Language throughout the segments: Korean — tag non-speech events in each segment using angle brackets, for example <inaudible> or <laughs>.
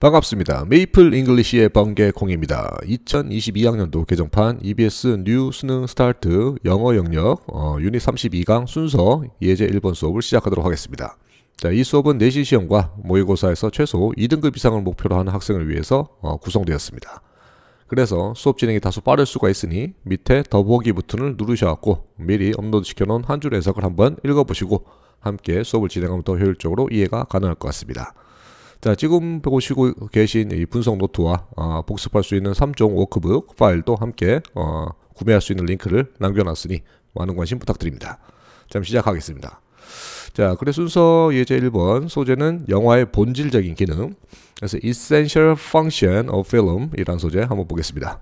반갑습니다. 메이플 잉글리시의 번개콩입니다. 2022학년도 개정판 EBS 뉴 수능 스타트 영어 영역 어, 유닛 32강 순서 예제 1번 수업을 시작하도록 하겠습니다. 자, 이 수업은 내신 네 시험과 모의고사에서 최소 2등급 이상을 목표로 하는 학생을 위해서 어, 구성되었습니다. 그래서 수업 진행이 다소 빠를 수가 있으니 밑에 더보기 버튼을 누르셔갖고 미리 업로드 시켜놓은 한 줄 해석을 한번 읽어보시고 함께 수업을 진행하면 더 효율적으로 이해가 가능할 것 같습니다. 자, 지금 보시고 계신 이 분석 노트와 어, 복습할 수 있는 3종 워크북 파일도 함께 어, 구매할 수 있는 링크를 남겨놨으니 많은 관심 부탁드립니다. 자, 시작하겠습니다. 자, 그래 순서 예제 1번 소재는 영화의 본질적인 기능. 그래서 Essential Function of Film 이란 소재 한번 보겠습니다.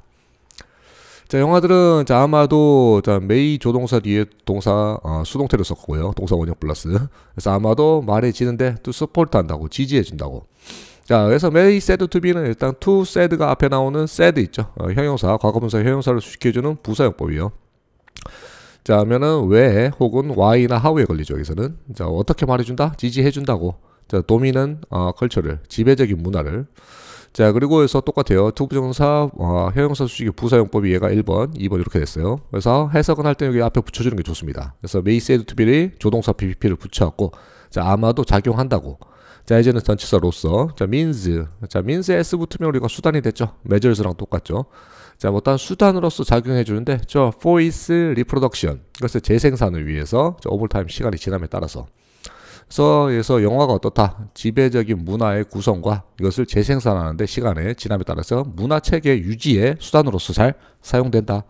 자, 영화들은 자, 아마도 자, 메이 조동사 뒤에 동사 어, 아, 수동태로 썼고요. 동사 원형 플러스. 그래서 아마도 말해지는데 또 서포트 한다고 지지해 준다고. 자, 그래서 메이 세드 투비는 일단 투세드가 앞에 나오는 세드 있죠. 어, 형용사, 과거분사 형용사를 수식해주는 부사용법이요. 자, 하면은 왜 혹은 why나 how에 걸리죠. 여기서는 자 어떻게 말해준다, 지지해준다고. 자, 도미는 어, 컬처를 지배적인 문화를 자 그리고 해서 똑같아요. 투부정사 어, 형용사 수식의 부사용법이 얘가 1번, 2번 이렇게 됐어요. 그래서 해석은 할때 여기 앞에 붙여주는 게 좋습니다. 그래서 may said to be를 조동사 PPP를 붙여왔고자 아마도 작용한다고. 자 이제는 전치사로서 자 means 자 means s 붙으면 우리가 수단이 됐죠. measures랑 똑같죠. 자, 뭐 어떤 수단으로서 작용해 주는데 저 for its reproduction 그래서 재생산을 위해서 저 오버타임 시간이 지남에 따라서 서에서 영화가 어떻다. 지배적인 문화의 구성과 이것을 재생산하는데 시간의 지남에 따라서 문화 체계 유지의 수단으로서 잘 사용된다.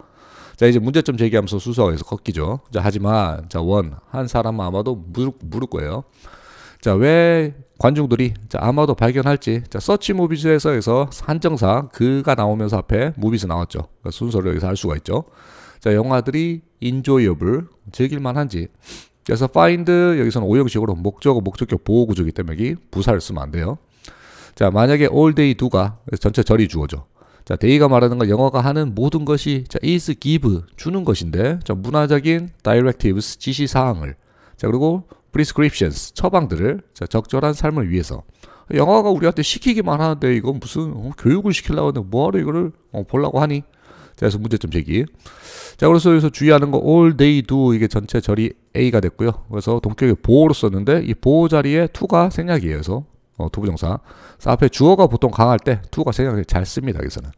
자 이제 문제점 제기하면서 수서에서 꺾이죠. 자 하지만 자원 한 사람은 아마도 무릎 무릎 거예요. 자 왜 관중들이 자 아마도 발견할지 자 서치 무비즈에서에서 한정사 그가 나오면서 앞에 무비즈 나왔죠. 그러니까 순서를 여기서 알 수가 있죠. 자 영화들이 인조이업을 즐길 만한지 그래서 find 여기서는 오형식으로 목적어 목적격 보호구조기 때문에 여기 부사를 쓰면 안 돼요. 자 만약에 all day do가 전체 절이 주어져자 day가 말하는 건 영어가 하는 모든 것이 자 is give 주는 것인데 자 문화적인 directives 지시 사항을 자 그리고 prescriptions 처방들을 자 적절한 삶을 위해서 영어가 우리한테 시키기만 하는데 이건 무슨 어, 교육을 시킬라고 하는데 뭐하러 이거를 어, 보려고 하니? 자, 그래서 문제점 제기. 자, 그래서 여기서 주의하는 거 all d a y do 이게 전체 절이 a가 됐고요. 그래서 동격이 보호로 썼는데 이 보호 자리에 to가 생략이에요. 그래서 어, 부정사 앞에 주어가 보통 강할 때 to가 생략을 잘 씁니다. 여기서는.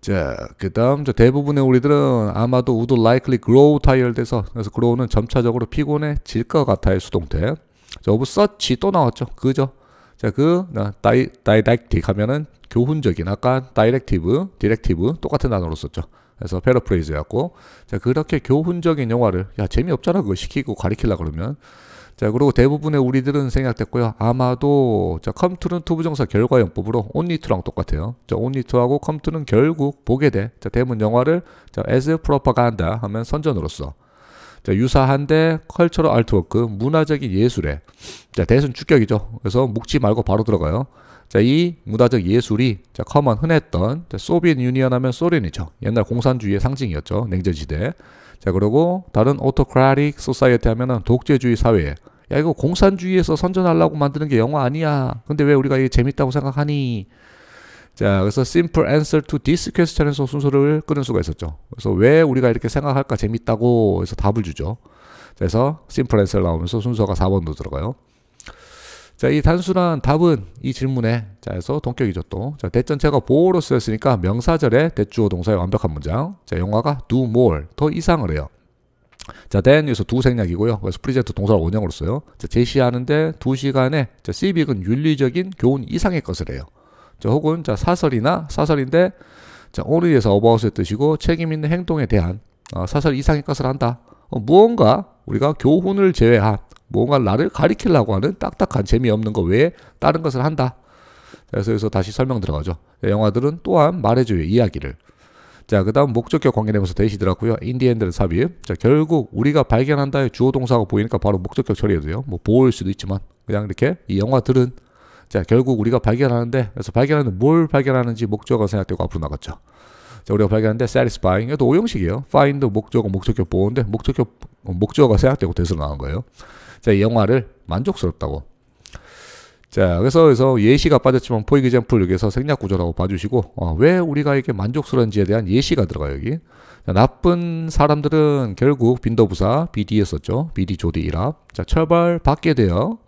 자, 그다음 저 대부분의 우리들은 아마도 would likely grow tired 돼서 그래서 grow는 점차적으로 피곤해질 것 같아요. 수동태. 저 of such 또 나왔죠. 그죠? 자, 그 다이, 다이렉틱 하면은 교훈적인 아까 다이렉티브, 디렉티브 똑같은 단어로 썼죠. 그래서 패러프레이즈였고 자 그렇게 교훈적인 영화를 야 재미없잖아 그거 시키고 가리키려 그러면 자 그리고 대부분의 우리들은 생각됐고요 아마도 자 컴투는 투부정사 결과형법으로 온니투랑 똑같아요 자 온니투하고 컴투는 결국 보게 돼자 대문 영화를 자 as propaganda 하면 선전으로써 자, 유사한데 컬처럴 알트워크, 문화적인 예술에. 자, 대순 축격이죠 그래서 묵지 말고 바로 들어가요. 자, 이 문화적 예술이 자, 커먼 흔했던 자, 소비엔 유니언 하면 소련이죠. 옛날 공산주의의 상징이었죠. 냉전 시대. 자, 그리고 다른 오토크라틱 소사이어티 하면은 독재주의 사회에 야, 이거 공산주의에서 선전하려고 만드는 게 영화 아니야. 근데 왜 우리가 이게 재밌다고 생각하니? 자, 그래서 simple answer to this question에서 순서를 끊을 수가 있었죠. 그래서 왜 우리가 이렇게 생각할까 재밌다고 해서 답을 주죠. 그래서 simple answer 나오면서 순서가 4번도 들어가요. 자, 이 단순한 답은 이 질문에 자, 해서 동격이죠 또. 자, 대전체가 보어로 쓰였으니까 명사절에 대주어 동사의 완벽한 문장. 자, 영화가 do more, 더 이상을 해요. 자, t h e n 에서두 생략이고요. 그래서 프리젠트 동사를 원형으로 써요. 자, 제시하는데 두 시간에 자, c i c 은 윤리적인 교훈 이상의 것을 해요. 자, 혹은 자, 사설이나 사설인데 자, 오늘에서 어바웃의 뜻이고 책임 있는 행동에 대한 어, 사설 이상의 것을 한다. 어, 무언가 우리가 교훈을 제외한 뭔가 나를 가리키려고 하는 딱딱한 재미없는 것 외에 다른 것을 한다. 그래서 여기서 다시 설명 들어가죠. 예, 영화들은 또한 말해줘요 이야기를. 자, 그 다음 목적격 관계대명사 되시더라고요. 인디엔드는 삽입. 자, 결국 우리가 발견한다의 주어 동사가 보이니까 바로 목적격 처리해도 돼요. 뭐 보일 수도 있지만 그냥 이렇게 이 영화들은 자, 결국 우리가 발견하는데, 그래서 발견하는뭘 발견하는지 목적어 생각되고 앞으로 나갔죠. 자, 우리가 발견하는데 satisfying, 이것도 오형식이에요. find 목적어, 목적격 보호인데 목적격, 어, 목적어가 생각되고 돼서 나온 거예요. 자, 이 영화를 만족스럽다고. 자, 그래서, 그래서 예시가 빠졌지만 포이 o 젠풀 여기서 생략 구조라고 봐주시고, 어, 왜 우리가 이게 렇 만족스러운지에 대한 예시가 들어가요, 여기. 자, 나쁜 사람들은 결국 빈더부사, b d 였었죠 BD 조디 이랍. 자, 처벌 받게 돼요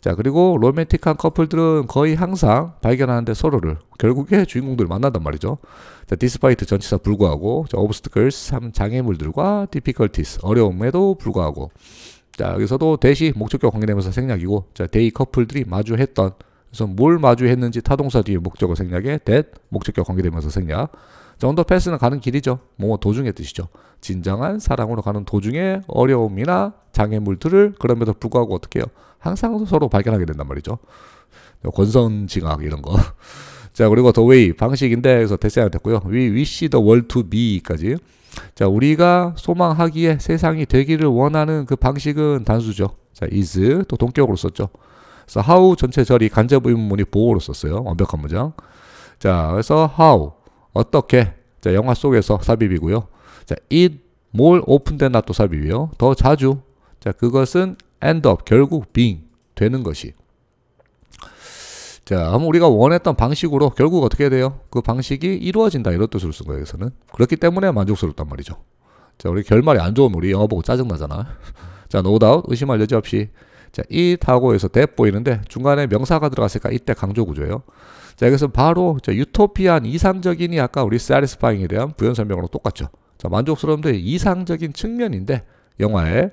자, 그리고 로맨틱한 커플들은 거의 항상 발견하는데 서로를 결국에 주인공들을 만난단 말이죠. 자, 디스파이트 전치사 불구하고 자, 오브스트클 c 장애물들과 디피컬티스 어려움에도 불구하고 자, 여기서도 대시 목적격 관계되면서 생략이고 자, 데이 커플들이 마주했던 그래서 뭘 마주했는지 타동사 뒤에 목적어 생략에 that 목적격 관계되면서 생략 자, 언더패스는 가는 길이죠. 뭐 도중의 뜻이죠. 진정한 사랑으로 가는 도중에 어려움이나 장애물들을 그럼에도 불구하고 어떻게 해요? 항상 서로 발견하게 된단 말이죠. 권선 징악 이런 거. <laughs> 자, 그리고 더 웨이 방식인데 그래서 대세가 됐고요. We wish the world to be까지. 자, 우리가 소망하기에 세상이 되기를 원하는 그 방식은 단수죠. 자, is 또 동격으로 썼죠. 그래서 how 전체 절이 간접의문문이 보호로 썼어요. 완벽한 문장. 자, 그래서 how 어떻게 자, 영화 속에서 삽입이고요. 자, it 뭘 오픈된 나 또 삽입이요. 더 자주. 자, 그것은 end up 결국 being 되는 것이 자, 아무 우리가 원했던 방식으로 결국 어떻게 돼요? 그 방식이 이루어진다 이런 뜻으로 쓴 거예요, 여기서는. 그렇기 때문에 만족스럽단 말이죠. 자, 우리 결말이 안 좋으면 우리 영화 보고 짜증나잖아. 자, no d o 의심할 여지 없이. 자, it하고 해서 대 보이는데 중간에 명사가 들어갔으니까 이때 강조 구조예요. 자, 여기서 바로 자, 유토피안 이상적인이 아까 우리 satisfying에 대한 부연 설명으로 똑같죠. 자, 만족스러운데 이상적인 측면인데 영화에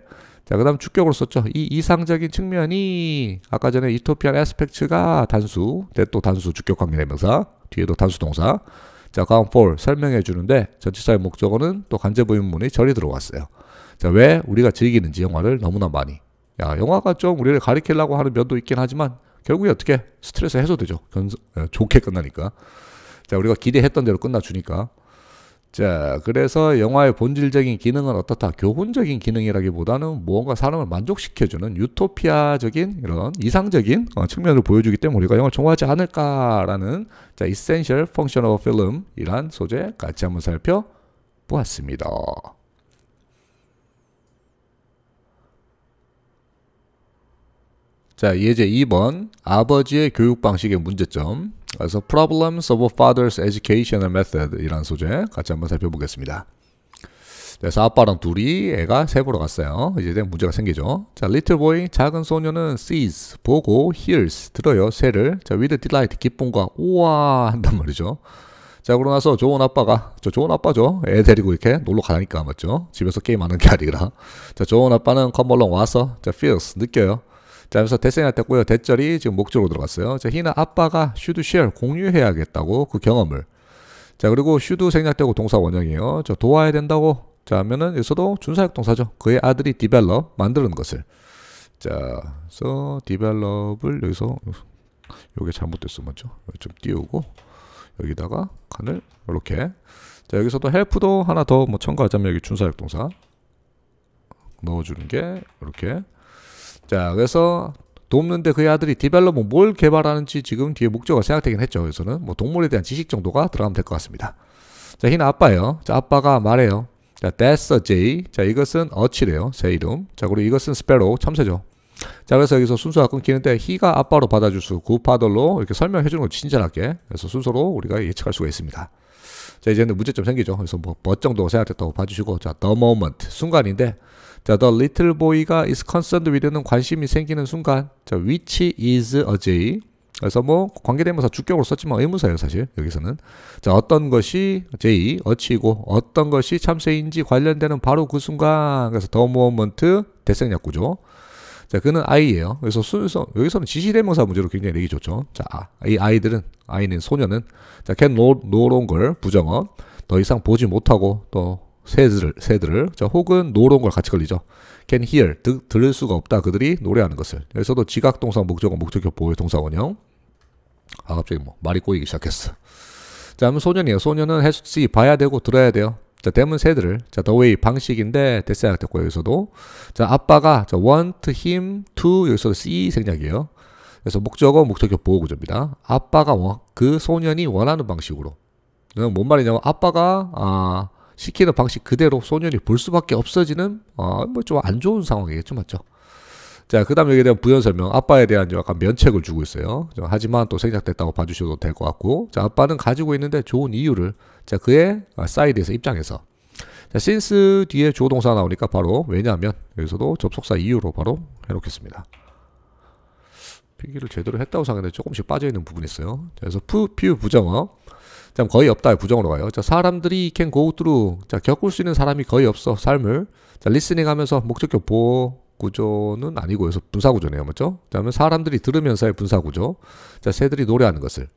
자, 그 다음 주격으로 썼죠. 이 이상적인 측면이 아까 전에 이토피안 에스펙츠가 단수, 또 단수 주격 관계대명사, 뒤에도 단수 동사. 자, 가운 폴 설명해 주는데 전치사의 목적어는 또 간제 부인문이 절이 들어왔어요. 자, 왜 우리가 즐기는지 영화를 너무나 많이. 야, 영화가 좀 우리를 가리키려고 하는 면도 있긴 하지만 결국에 어떻게 스트레스 해소되죠. 견, 어, 좋게 끝나니까. 자, 우리가 기대했던 대로 끝나주니까. 자, 그래서 영화의 본질적인 기능은 어떻다? 교훈적인 기능이라기보다는 무언가 사람을 만족시켜주는 유토피아적인 이런 이상적인 어, 측면을 보여주기 때문에 우리가 영화를 좋아하지 않을까라는 자, Essential Function of Film 이란 소재 같이 한번 살펴보았습니다. 자, 예제 2번 아버지의 교육 방식의 문제점 그래서 Problems of a Father's Educational Method 이라 소재 같이 한번 살펴보겠습니다. 그래서 네, 아빠랑 둘이 애가 세보러 갔어요. 이제 문제가 생기죠. 자, little boy, 작은 소녀는 sees, 보고, hears, 들어요, 새를. 자, with delight, 기쁨과 우와 한단 말이죠. 자, 그러고 나서 좋은 아빠가, 저 좋은 아빠죠. 애 데리고 이렇게 놀러 가니까, 맞죠? 집에서 게임하는 게 아니라. 자, 좋은 아빠는 컴벌렁 와서, 자, feels, 느껴요. 자, 그래서 대생이 됐고요. 대절이 지금 목적으로 들어갔어요. 자, 희나 아빠가 슈드 쉐어 공유해야겠다고 그 경험을. 자, 그리고 슈드 생략되고 동사 원형이에요. 자, 도와야 된다고. 자, 하면은 여기서도 준사역 동사죠. 그의 아들이 디벨롭 만드는 것을. 자, 그래서 디벨롭을 여기서 요게 잘못됐어 맞죠? 좀 띄우고 여기다가 칸을 이렇게. 자, 여기서도 헬프도 하나 더 뭐 첨가하자면 여기 준사역 동사 넣어주는 게 이렇게 자, 그래서 돕는데 그의 아들이 디벨롭은 뭘 개발하는지 지금 뒤에 목적을 생각되긴 했죠. 그래서는 뭐 동물에 대한 지식 정도가 들어가면 될 것 같습니다. 자, 흰 아빠예요. 자, 아빠가 말해요. 자, that's a J. 자, 이것은 어치래요. 제 이름. 자, 그리고 이것은 스페로 참새죠. 자, 그래서 여기서 순서가 끊기는데 희가 아빠로 받아줄 수, 구파들로 그 이렇게 설명해 주는 거 친절하게. 그래서 순서로 우리가 예측할 수가 있습니다. 자, 이제는 문제점 생기죠. 그래서 뭐, 멋 정도 생각했다고 봐주시고, 자, the moment. 순간인데, 자, the little boy가 is concerned with는 관심이 생기는 순간, 자, which is a j. 그래서 뭐, 관계대명사 주격으로 썼지만 의문사예요, 사실. 여기서는. 자, 어떤 것이 j, 어치고, 이 어떤 것이 참새인지 관련되는 바로 그 순간. 그래서 the moment, 대생약구죠 자, 그는 아이예요. 그래서 순서 여기서는 지시대명사 문제로 굉장히 내기 좋죠. 자, 아, 이 아이들은 아이는 소녀는 자, can no, no longer 부정어 더 이상 보지 못하고 또 새들을 새들을 자, 혹은 no longer 같이 걸리죠. can hear 듣, 들을 수가 없다 그들이 노래하는 것을. 여기서도 지각 동사 목적어 목적격 보호 동사 원형. 아 갑자기 뭐 말이 꼬이기 시작했어. 자, 그면 소년이에요. 소년은 has to see 봐야 되고 들어야 돼요. 자, 대문 세들을 자, the way 방식인데 t h 생략됐고 여기서도 자, 아빠가 자, want him to 여기서 see 생략이에요. 그래서 목적어 목적격 보호 구조입니다. 아빠가 원, 그 소년이 원하는 방식으로. 뭔 말이냐면 아빠가 아, 시키는 방식 그대로 소년이 볼 수밖에 없어지는 어, 아, 뭐 뭐좀 안 좋은 상황이겠죠, 맞죠? 자, 그 다음 여기에 대한 부연 설명. 아빠에 대한 약간 면책을 주고 있어요. 하지만 또 생략됐다고 봐주셔도 될 것 같고. 자, 아빠는 가지고 있는데 좋은 이유를. 자, 그의 사이드에서 입장에서. 자, since 뒤에 조 동사가 나오니까 바로 왜냐하면 여기서도 접속사 이유로 바로 해놓겠습니다. 필기를 제대로 했다고 생각했는데 조금씩 빠져있는 부분이 있어요. 자, 그래서 푸, 퓨 부정어. 자, 거의 없다의 부정으로 가요. 자, 사람들이 can go through. 자, 겪을 수 있는 사람이 거의 없어. 삶을. 자, 리스닝 하면서 목적격 보호. 구조는 아니고요. 분사 구조네요. 맞죠? 자, 그러면 사람들이 들으면서의 분사 구조. 자, 새들이 노래하는 것을.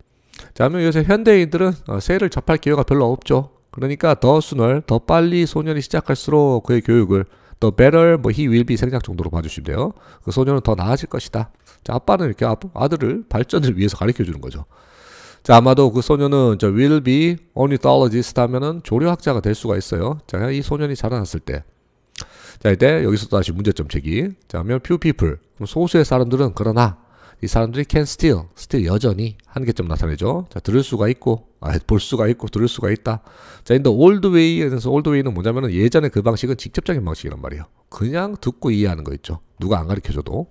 자, 면 요새 현대인들은 어, 새를 접할 기회가 별로 없죠. 그러니까 더 순월, 더 빨리 소년이 시작할수록 그의 교육을 더 better, 뭐 he will be 생략 정도로 봐주시면 돼요. 그 소년은 더 나아질 것이다. 자, 아빠는 이렇게 아들을 발전을 위해서 가르쳐 주는 거죠. 자, 아마도 그 소년은 저 will be ornithologist 하면은 조류학자가 될 수가 있어요. 자, 이 소년이 자라났을 때. 자, 이때 여기서 또 다시 문제점 제기. 자, 하면 few people. 소수의 사람들은 그러나 이 사람들이 can still, still 여전히 한계점 나타내죠. 자, 들을 수가 있고, 아, 볼 수가 있고, 들을 수가 있다. 자, in the old way, 그서 old way는 뭐냐면은 예전에 그 방식은 직접적인 방식이란 말이에요. 그냥 듣고 이해하는 거 있죠. 누가 안 가르쳐 줘도.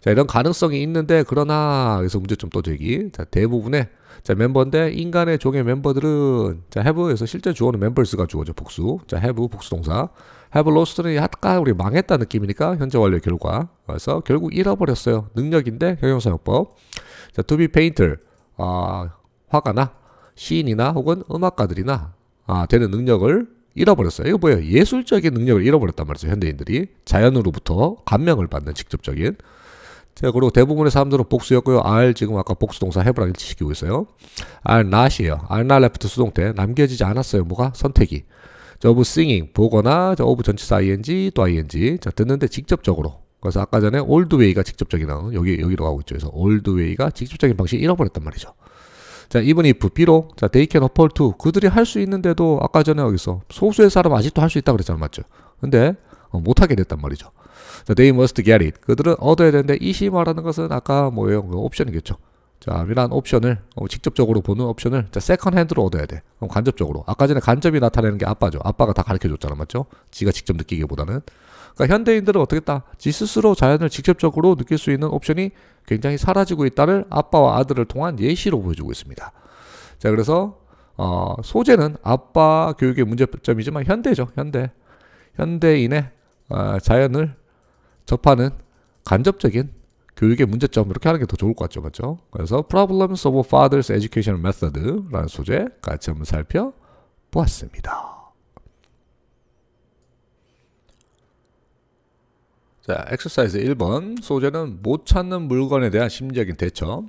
자, 이런 가능성이 있는데, 그러나, 여기서 문제점 또 제기. 자, 대부분의 자, 멤버인데, 인간의 종의 멤버들은, 자, have에서 실제 주어는 members가 주어져 복수. 자, have, 복수동사. have lost는 약간 우리 망했다 느낌이니까 현재 완료 결과. 그래서 결국 잃어버렸어요. 능력인데 형용사용법. 자, to be painter. 아, 화가 나. 시인이나 혹은 음악가들이나 아, 되는 능력을 잃어버렸어요. 이거 뭐예요? 예술적인 능력을 잃어버렸단 말이죠. 현대인들이 자연으로부터 감명을 받는 직접적인. 자, 그리고 대부분의 사람들은 복수였고요. a r 지금 아까 복수 동사 해브랑 일치시키고 있어요. are not이에요. are not left 수동태 남겨지지 않았어요. 뭐가 선택이. of singing 보거나 of 전치사 ing 또 ing 자 듣는데 직접적으로 그래서 아까 전에 old way가 직접적이나 여기 여기로 가고 있죠. 그래서 old way가 직접적인 방식 잃어버렸단 말이죠. 자 이분이 if 비록 자 they can afford to 그들이 할 수 있는데도 아까 전에 여기서 소수의 사람 아직도 할 수 있다 그랬잖아 맞죠? 근데 어, 못하게 됐단 말이죠. 자, they must get it. 그들은 얻어야 되는데 이 c 말라는 것은 아까 뭐예요? 그 옵션이겠죠. 자, 이러한 옵션을 어, 직접적으로 보는 옵션을 자, 세컨 핸드로 얻어야 돼. 그럼 간접적으로. 아까 전에 간접이 나타내는 게 아빠죠. 아빠가 다 가르쳐 줬잖아, 맞죠? 지가 직접 느끼기보다는. 그러니까 현대인들은 어떻겠다. 지 스스로 자연을 직접적으로 느낄 수 있는 옵션이 굉장히 사라지고 있다를 아빠와 아들을 통한 예시로 보여주고 있습니다. 자, 그래서 어, 소재는 아빠 교육의 문제점이지만 현대죠, 현대. 현대인의 어, 자연을 접하는 간접적인 교육의 문제점 이렇게 하는 게 더 좋을 것 같죠, 맞죠? 그렇죠? 그래서 Problems of Father's Education Method라는 소재 같이 한번 살펴보았습니다. 자, 엑서사이즈 1번 소재는 못 찾는 물건에 대한 심리적인 대처.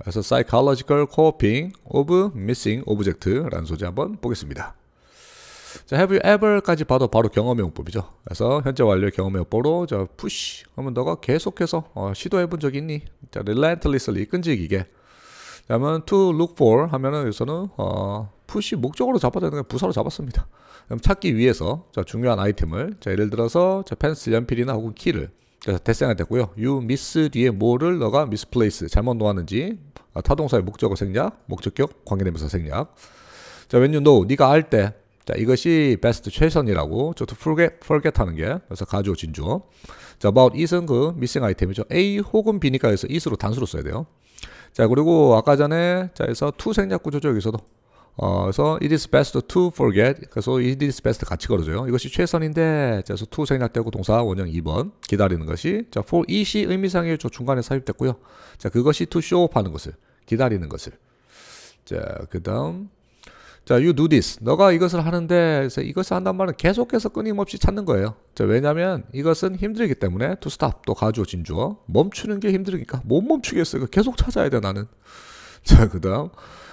그래서 psychological coping of missing object라는 소재 한번 보겠습니다. 자, have you ever까지 봐도 바로 경험의 용법이죠. 그래서 현재 완료 경험의 용법으로 자, push 하면 너가 계속해서 어, 시도해본 적이 있니? 자, relentlessly 끈질기게. 그러면 to look for 하면은 여기서는 어, push 목적으로 잡아야 되는 게 부사로 잡았습니다. 그럼 찾기 위해서 자, 중요한 아이템을 자, 예를 들어서 자, 펜슬 연필이나 혹은 키를 그래서 대생이 됐고요. you miss 뒤에 뭐를 너가 misplace 잘못 놓았는지 아, 타동사의 목적어 생략, 목적격 관계대면서 생략. 자, when you know 네가 알때 자, 이것이 베스트 최선이라고 저도 forget, forget 하는 게 그래서 가져 진주. 자, about is은 그 미싱 아이템이죠. A 혹은 B니까 해서 is로 단수로 써야 돼요. 자, 그리고 아까 전에 자해서 to 생략 구조죠. 여기서도 어, 그래서 it is best to forget. 그래서 it is best 같이 걸어줘요. 이것이 최선인데, 자해서 to 생략되고 동사 원형 2번 기다리는 것이 자 for 이시 의미상의 저 중간에 삽입됐고요. 자 그것이 to show 하는 것을 기다리는 것을. 자 그다음 자, you do this. 너가 이것을 하는데, 그래서 이것을 한단 말은 계속해서 끊임없이 찾는 거예요. 자, 왜냐면 이것은 힘들기 때문에 to stop 또 가주어 진주어 멈추는 게 힘들으니까 못 멈추겠어요. 계속 찾아야 돼 나는. <laughs> 자, 그다음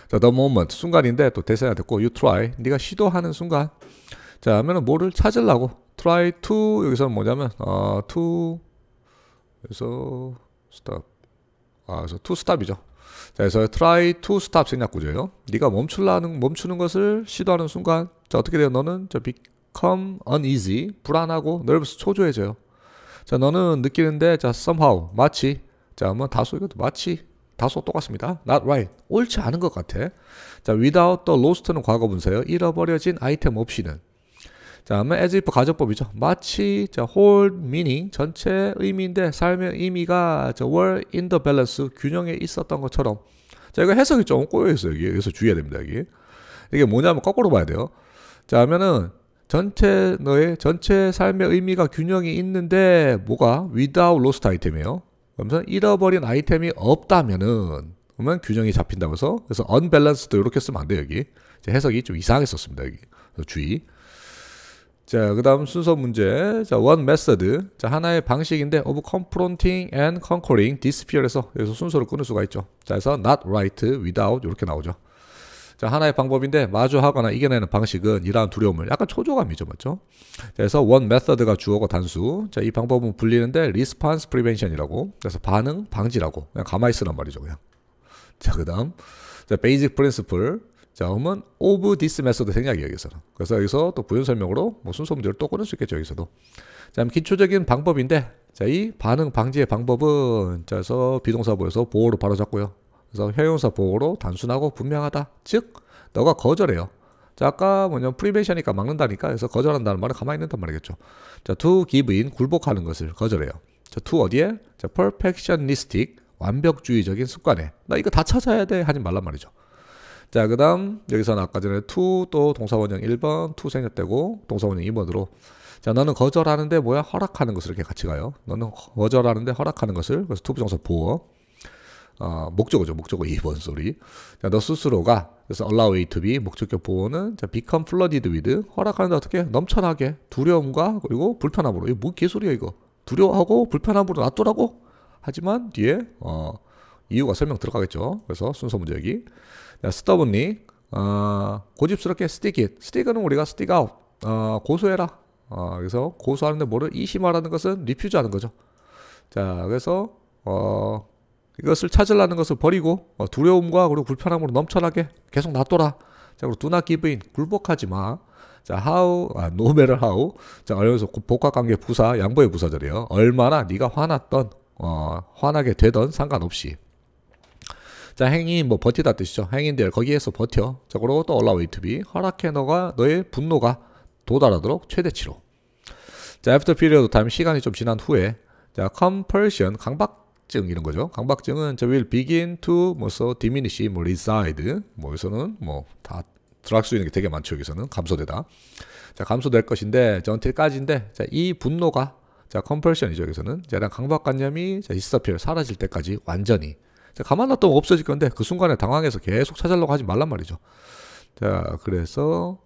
자, the moment 순간인데 또대세야 됐고 you try 네가 시도하는 순간. 자, 하면은 뭐를 찾으려고 try to 여기서 는 뭐냐면 어, to 그래서 stop. 아, 그래서 to stop이죠. 자, 그래서 try to stop 생략 구조예요. 네가 멈출라는 멈추는 것을 시도하는 순간 자, 어떻게 돼요? 너는 저 become uneasy, 불안하고 nervous 초조해져요. 자, 너는 느끼는데 자, somehow 마치 자, 한번 다소 이것도 마치 다소 똑같습니다. Not right. 옳지 않은 것 같아. 자, without the lost는 과거 분사예요. 잃어버려진 아이템 없이는. 자, 다음에 as if 가정법이죠. 마치 자, whole meaning 전체 의미인데 삶의 의미가 자, were in the balance 균형에 있었던 것처럼 자, 이거 해석이 조금 꼬여 있어요. 여기. 여기서 주의해야 됩니다. 여기. 이게 뭐냐면 거꾸로 봐야 돼요. 자, 하면은 전체 너의 전체 삶의 의미가 균형이 있는데 뭐가 without lost i t e 이에요 그러면서 잃어버린 아이템이 없다면은 그러면 균형이 잡힌다면서 그래서 unbalanced 이렇게 쓰면 안 돼요 여기 해석이 좀 이상했었습니다 여기 주의 자, 그 다음 순서 문제. 자, one method. 자, 하나의 방식인데, of confronting and conquering d i s a e a r 에서 여기서 순서를 끊을 수가 있죠. 자, 그래서 not right, without 이렇게 나오죠. 자, 하나의 방법인데 마주하거나 이겨내는 방식은 이러한 두려움을 약간 초조감이죠, 맞죠? 그래서 one method가 주어고 단수. 자, 이 방법은 불리는데 response prevention이라고. 그래서 반응 방지라고. 그냥 가만히 쓰란 말이죠, 그냥. 자, 그다음. 자, basic principle. 자, 음은 of this 메서드 생략이 여기서는. 그래서 여기서 또 부연 설명으로 뭐 순서 문제를 또 꺼낼 수 있겠죠, 여기서도. 자, 그럼 기초적인 방법인데, 자, 이 반응 방지의 방법은, 자, 그래서 비동사 보여서 보호로 바로 잡고요. 그래서 형용사 보호로 단순하고 분명하다. 즉, 너가 거절해요. 자, 아까 뭐냐 면 프리베이션이니까 막는다니까. 그래서 거절한다는 말은 가만히 있는단 말이겠죠. 자, to give in, 굴복하는 것을 거절해요. 자, to 어디에? 자, perfectionistic, 완벽주의적인 습관에. 나 이거 다 찾아야 돼. 하지 말란 말이죠. 자, 그 다음, 여기서는 아까 전에 to 또 동사원형 1번, to 생략되고 동사원형 2번으로. 자, 너는 거절하는데 뭐야? 허락하는 것을 이렇게 같이 가요. 너는 거절하는데 허락하는 것을. 그래서 to 부정사 보어. 어, 목적어죠. 목적어 2번 소리. 자, 너 스스로가 그래서 allow it to be 목적격 보호는 자, become flooded with 허락하는데 어떻게 넘쳐나게 두려움과 그리고 불편함으로 이거 뭐 개소리야 이거 두려워하고 불편함으로 놔두라고 하지만 뒤에 어, 이유가 설명 들어가겠죠. 그래서 순서 문제 여기 stubbornly 어, 고집스럽게 stick it. stick은 우리가 stick out. 어, 고소해라. 어, 그래서 고소하는데 뭐를 이심하라는 것은 리퓨즈하는 거죠. 자, 그래서 어, 이것을 찾으려는 것을 버리고 어, 두려움과 그리고 불편함으로 넘쳐나게 계속 놔둬라. 자, 그리고 do not give in. 굴복하지 마. 자, how, 아, no matter how. 자, 여기서 복합관계 부사, 양보의 부사들이에요 얼마나 네가 화났던, 어, 화나게 되던 상관없이. 자, 행인 뭐 버티다 뜻이죠. 행인들 거기에서 버텨. 자, 그리고 또 올라오이 튜비 허락해 너가 너의 분노가 도달하도록 최대치로. 자, after period time 시간이 좀 지난 후에 자, compulsion 강박증 이런 거죠. 강박증은 저 will begin to 뭐서 diminish 뭐 reside 뭐 여기서는 뭐다 들어갈 수 있는 게 되게 많죠. 여기서는 감소되다. 자, 감소될 것인데 전틸까지인데 자, 이 분노가 자, 컴펄션이죠. 여기서는 자, 이단 강박관념이 자, 디스터피를 사라질 때까지 완전히 가만 놔두면 뭐 없어질 건데 그 순간에 당황해서 계속 찾으려고 하지 말란 말이죠. 자, 그래서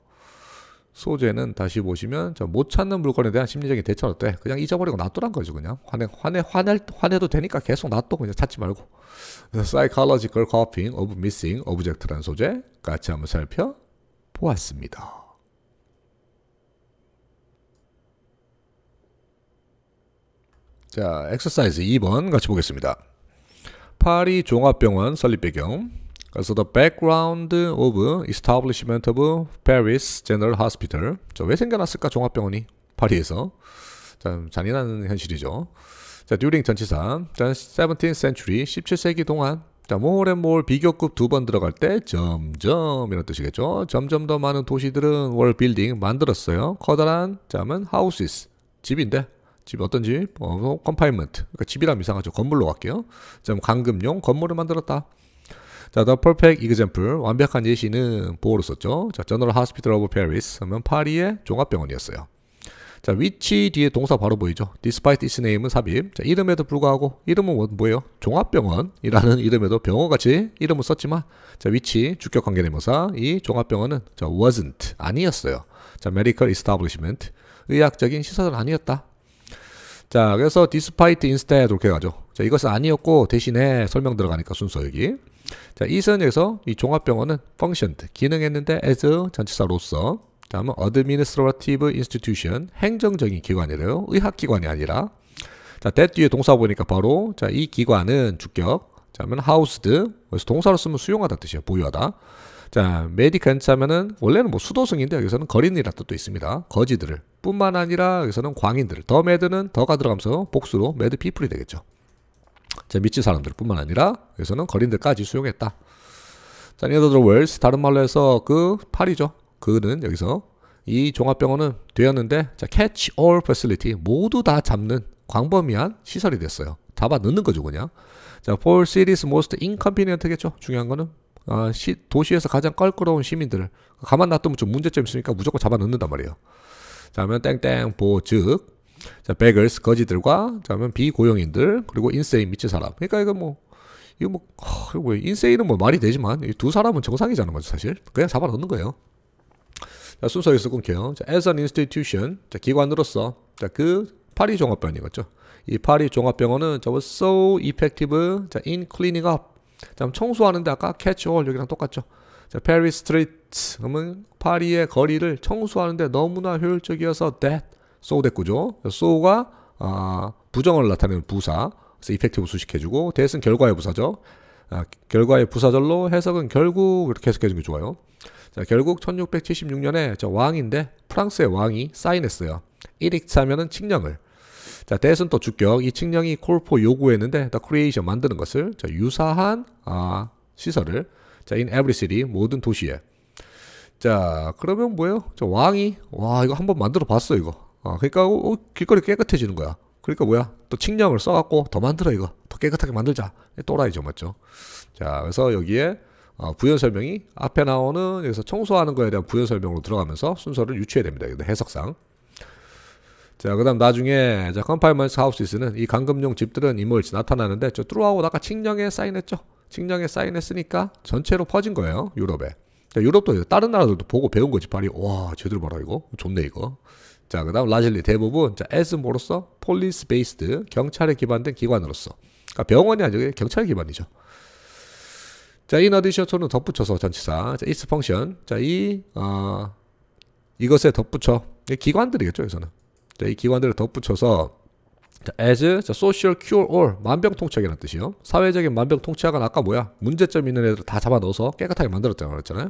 소재는 다시 보시면 못 찾는 물건에 대한 심리적인 대처는 어때? 그냥 잊어버리고 놔두란 거죠. 그냥 화내 화내 화낼 화내도 되니까 계속 놔둬 그냥 찾지 말고. Psychological copying of missing object라는 소재 같이 한번 살펴보았습니다. 자, 엑서사이즈 2번 같이 보겠습니다. 파리 종합병원 설립 배경 그래서 the background of establishment of Paris General Hospital 자, 왜 생겨났을까 종합병원이 파리에서 참 잔인한 현실이죠 자, during 전치사 자, 17th century 17세기 동안 자, more and more 비교급 두 번 들어갈 때 점점 이런 뜻이겠죠 점점 더 많은 도시들은 월 빌딩 만들었어요 커다란 잠은 houses 집인데 집 어떤 집? 어, 컴파인먼트 그러니까 집이랑 이상하죠. 건물로 갈게요. 자, 강금용 건물을 만들었다. 자, the perfect example. 완벽한 예시는 보호로 썼죠. 자, General Hospital of Paris. 하면 파리의 종합병원이었어요. 자, 위치 뒤에 동사 바로 보이죠. Despite its name은 삽입. 자, 이름에도 불구하고 이름은 뭐, 뭐예요? 종합병원이라는 이름에도 병원같이 이름을 썼지만 자, 위치 주격 관계대명사 이 종합병원은 자, wasn't 아니었어요. 자, medical establishment 의학적인 시설은 아니었다. 자, 그래서 despite instead 이렇게 가죠. 자, 이것은 아니었고 대신에 설명 들어가니까 순서 여기. 자, 이선에서 이 종합병원은 function 기능했는데 as 전치사로서 다음은 administrative institution 행정적인 기관이래요. 의학기관이 아니라. 자, that 뒤에 동사 보니까 바로 자, 이 기관은 주격. 자면 housed 그래서 동사로 쓰면 수용하다 뜻이에요. 보유하다. 자, m e d i c a n 하면은 원래는 뭐 수도승인데 여기서는 거린이라는 뜻도 있습니다. 거지들을 뿐만 아니라 여기서는 광인들 더 매드는 더 가 들어가면서 복수로 매드 피플이 되겠죠. 자, 미친 사람들뿐만 아니라 여기서는 거린들까지 수용했다. 자, in other words 다른 말로 해서 그 팔이죠. 그는 여기서 이 종합병원은 되었는데 자, catch all facility 모두 다 잡는 광범위한 시설이 됐어요. 잡아 넣는 거죠 그냥. 자, for cities most inconvenient겠죠. 중요한 거는 아, 시, 도시에서 가장 껄끄러운 시민들을 가만 놔두면 좀 문제점 있으니까 무조건 잡아 넣는단 말이에요. 자면 땡땡 보즉 자 beggars 거지들과 자면 비고용인들 그리고 인세인 미친 사람 그러니까 이거 뭐 이거 뭐, 하, 이거 뭐 인세인은 뭐 말이 되지만 이 두 사람은 정상이잖아 죠 사실 그냥 잡아놓는 거예요. 자, 순서에서 끊겨요. 자, as an institution, 자, 기관으로서, 자, 그 파리 종합병원이거죠이 파리 종합병원은 자, 뭐 so effective, 자, in cleaning up. 자, 청소하는데 아까 catch all 여기랑 똑같죠. 자, Paris Street 그러면 파리의 거리를 청소하는데 너무나 효율적이어서 that so 됐고죠. so가 아, 부정을 나타내는 부사. 그래서 이펙티브 수식해주고 that은 결과의 부사죠. 아, 결과의 부사절로 해석은 결국 이렇게 해석해준 게 좋아요. 자, 결국 1676년에 저 왕인데 프랑스의 왕이 사인했어요. 이릭트하면은 칙령을. 자, t h 또 주격. 이 칙령이 콜포 요구했는데 the creation 만드는 것을 자, 유사한 아, 시설을 자, in every city 모든 도시에 자 그러면 뭐예요? 저 왕이 와 이거 한번 만들어 봤어 이거 아 그러니까 어, 어, 길거리 깨끗해지는 거야 그러니까 뭐야 또 칙령을 써갖고 더 만들어 이거 더 깨끗하게 만들자 또라이죠 맞죠 자 그래서 여기에 어, 부연 설명이 앞에 나오는 여기서 청소하는 거에 대한 부연 설명으로 들어가면서 순서를 유추해야 됩니다 해석상 자, 그 다음 나중에 자 컴파일먼트 하우스는 이 감금용 집들은 이모일지 나타나는데 저트루아고 아까 칙령에 사인했죠. 칙령에 사인했으니까 전체로 퍼진 거예요. 유럽에. 유럽도 다른 나라들도 보고 배운 거지. 발이 와 제대로 봐라 이거 좋네 이거. 자 그다음 라질리 대부분 자 as 뭐로서 police b 경찰에 기반된 기관으로서. 그러니까 병원이 아니고 경찰 기반이죠. 자, in a d d 는 덧붙여서 전치사. 자, its f 자, 이, 어, 이것에 덧붙여. 기관들이겠죠, 여기서는. 자, 이 기관들을 덧붙여서 as 자, social cure all 만병통치약이라는 뜻이요. 사회적인 만병통치약은 아까 뭐야? 문제점 있는 애들 다 잡아 넣어서 깨끗하게 만들었다고 그랬잖아요.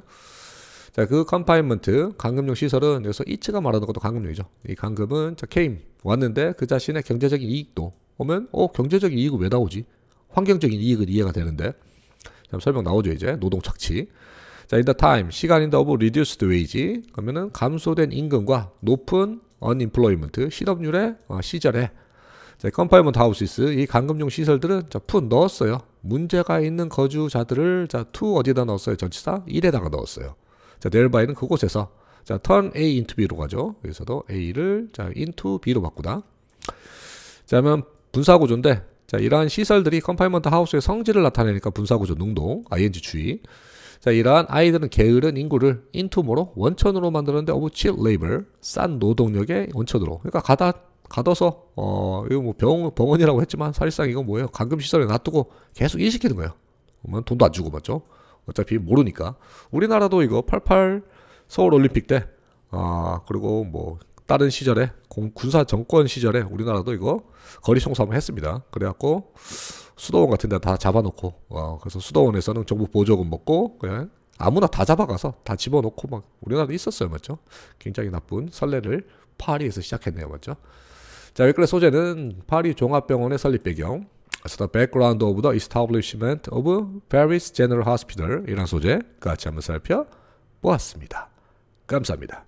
자, 그 컨파인먼트 강금용 시설은 여기서 이츠가 말하는 것도 강금용이죠. 이 강금은 자, came 왔는데 그 자신의 경제적인 이익도 오면 어 경제적인 이익은 왜 나오지? 환경적인 이익은 이해가 되는데 자, 설명 나오죠 이제 노동 착취. 자, in the time 시간 인 n the of reduced wage 그러면은 감소된 임금과 높은 unemployment 실업률의 어, 시절에 자, 컴파일먼트 하우시스 이 감금용 시설들은 자, 풋 넣었어요. 문제가 있는 거주자들을 자, t 어디다 넣었어요? 전치사 1에다가 넣었어요. 자, t 바이는 그곳에서 자, turn A into B로 가죠. 여기서도 A를 자, into B로 바꾸다. 자, 그러면 분사구조인데 자, 이러한 시설들이 컴파일먼트 하우스의 성질을 나타내니까 분사구조 능동, ing 주의. 자, 이러한 아이들은 게으른 인구를 인투모로 원천으로 만드는데 어부 칠 레이블, 싼 노동력의 원천으로. 그러니까 가다 가둬서 어 이거 뭐 병, 병원이라고 했지만 사실상 이건 뭐예요? 감금 시설에 놔두고 계속 일 시키는 거예요. 그러면 돈도 안 주고 맞죠? 어차피 모르니까 우리나라도 이거 88 서울 올림픽 때 아, 그리고 뭐 다른 시절에 공, 군사 정권 시절에 우리나라도 이거 거리 총사무 했습니다. 그래갖고 수도원 같은 데 다 잡아놓고 어, 그래서 수도원에서는 정부 보조금 먹고 그냥 예, 아무나 다 잡아가서 다 집어넣고 막 우리나라도 있었어요 맞죠? 굉장히 나쁜 선례를 파리에서 시작했네요 맞죠? 자, 댓글의 소재는 파리 종합병원의 설립 배경, As the background of the establishment of Paris General Hospital 이란 소재까지 한번 살펴보았습니다. 감사합니다.